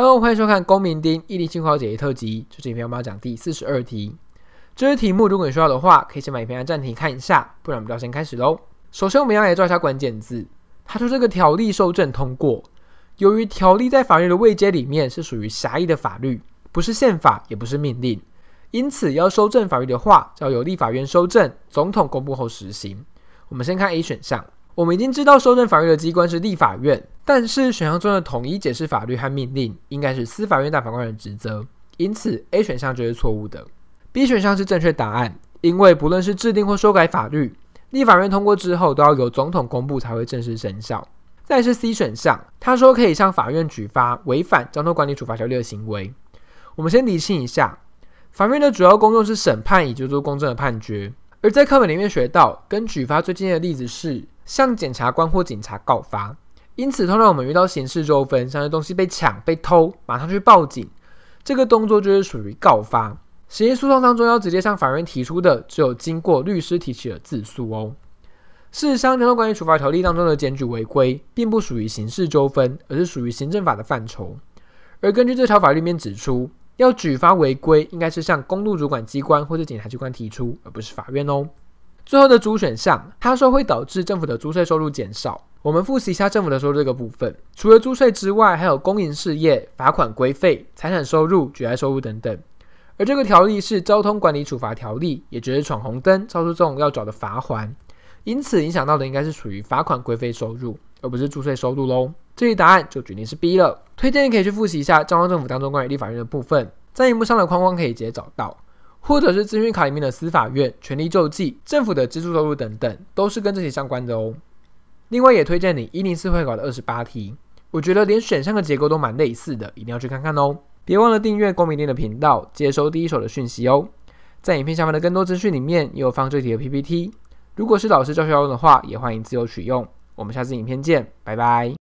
Hello，欢迎收看《公民丁毅力清华解姐特辑》。这是影片我们要讲第四十二题。这些题目如果你需要的话，可以先把影片按暂停看一下，不然我们就要先开始喽。首先我们要来抓一下关键字，他说这个条例修正通过。由于条例在法律的位阶里面是属于狭义的法律，不是宪法，也不是命令，因此要修正法律的话，就要由立法院修正，总统公布后实行。我们先看 A 选项。我们已经知道，修正法律的机关是立法院。但是选项中的统一解释法律和命令，应该是司法院大法官的职责。因此，A 选项就是错误的。B 选项是正确答案，因为不论是制定或修改法律，立法院通过之后，都要由总统公布才会正式生效。再是 C 选项，他说可以向法院举发违反交通管理处罚条例的行为。我们先理清一下，法院的主要工作是审判以及做公正的判决。而在课本里面学到，跟举发最近的例子是。向检察官或警察告发，因此通常我们遇到刑事纠纷，像是东西被抢、被偷，马上去报警，这个动作就是属于告发。刑事诉讼当中要直接向法院提出的，只有经过律师提起的自诉哦。事实上，交通管理处罚条例当中的检举违规，并不属于刑事纠纷，而是属于行政法的范畴。而根据这条法律，面指出要举发违规，应该是向公路主管机关或者检察机关提出，而不是法院哦。最后的主选项，他说会导致政府的租税收入减少。我们复习一下政府的收入这个部分，除了租税之外，还有公营事业、罚款规费、财产收入、举债收入等等。而这个条例是《交通管理处罚条例》，也就是闯红灯超出这种要找的罚还因此影响到的应该是属于罚款规费收入，而不是租税收入喽。这一答案就决定是 B 了。推荐你可以去复习一下中央政府当中关于立法院的部分，在荧幕上的框框可以直接找到。或者是资讯卡里面的司法院、权力救济、政府的支出收入等等，都是跟这些相关的哦。另外也推荐你一零四会考的二十八题，我觉得连选项的结构都蛮类似的，一定要去看看哦。别忘了订阅光明电的频道，接收第一手的讯息哦。在影片下方的更多资讯里面也有放这题的 PPT，如果是老师教学用的话，也欢迎自由取用。我们下次影片见，拜拜。